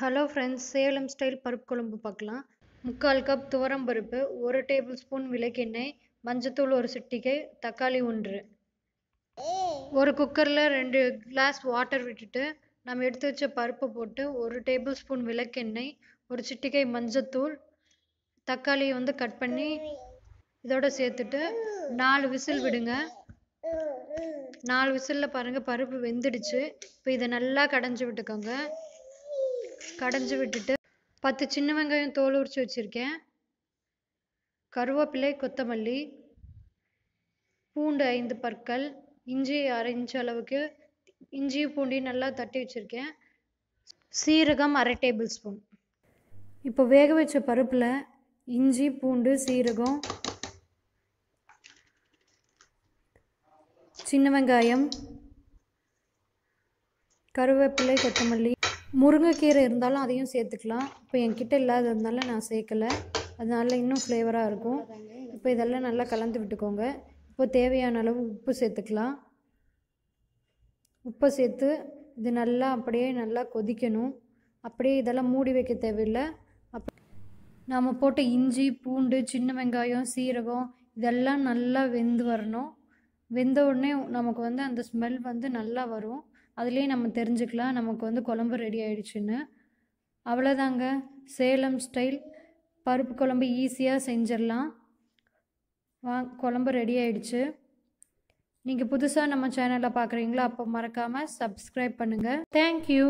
hello friends Salem style பருப்பு குழம்பு பார்க்கலாம் முக்கால் கப் துவரம் பருப்பு ஒரு டேபிள் ஸ்பூன் விளக்கெண்ணெய் மஞ்சத்தூள் ஒரு சிட்டிகை தக்காளி ஒன்று ஒரு குக்கரில் ரெண்டு கிளாஸ் வாட்டர் விட்டுட்டு நம்ம எடுத்து வச்ச பருப்பை போட்டு ஒரு டேபிள் ஸ்பூன் விளக்கெண்ணெய் ஒரு சிட்டிகை மஞ்சத்தூள் தக்காளி வந்து கட் பண்ணி இதோட சேர்த்துட்டு நாலு விசில் விடுங்க நாலு விசிலில் பாருங்கள் பருப்பு வெந்துடுச்சு இப்போ இதை நல்லா கடைஞ்சி விட்டுக்கோங்க கடைஞ்சி விட்டுட்டு பத்து சின்ன வெங்காயம் தோல் உரித்து வச்சுருக்கேன் கருவேப்பிலை கொத்தமல்லி பூண்டு ஐந்து பற்கள் இஞ்சி அரை இன்ச் அளவுக்கு இஞ்சி பூண்டி நல்லா தட்டி வச்சுருக்கேன் சீரகம் அரை டேபிள் ஸ்பூன் இப்போ வேக வச்ச பருப்பில் இஞ்சி பூண்டு சீரகம் சின்ன வெங்காயம் கருவேப்பிலை கொத்தமல்லி முருங்கைக்கீரை இருந்தாலும் அதையும் சேர்த்துக்கலாம் இப்போ என்கிட்ட இல்லாததுனால நான் சேர்க்கலை அதனால இன்னும் ஃப்ளேவராக இருக்கும் இப்போ இதெல்லாம் நல்லா கலந்து விட்டுக்கோங்க இப்போ தேவையான அளவு உப்பு சேர்த்துக்கலாம் உப்பை சேர்த்து இது நல்லா அப்படியே நல்லா கொதிக்கணும் அப்படியே இதெல்லாம் மூடி வைக்க தேவையில்லை அப் நாம் போட்ட இஞ்சி பூண்டு சின்ன வெங்காயம் சீரகம் இதெல்லாம் நல்லா வெந்து வரணும் வெந்த உடனே நமக்கு வந்து அந்த ஸ்மெல் வந்து நல்லா வரும் அதுலேயே நம்ம தெரிஞ்சுக்கலாம் நமக்கு வந்து குழம்பு ரெடி ஆகிடுச்சின்னு அவ்வளோதாங்க சேலம் ஸ்டைல் பருப்பு குழம்பு ஈஸியாக செஞ்சிடலாம் வா குழம்பு ரெடி ஆகிடுச்சு நீங்கள் புதுசாக நம்ம சேனலில் பார்க்குறீங்களா அப்போ மறக்காமல் சப்ஸ்கிரைப் பண்ணுங்கள் தேங்க்யூ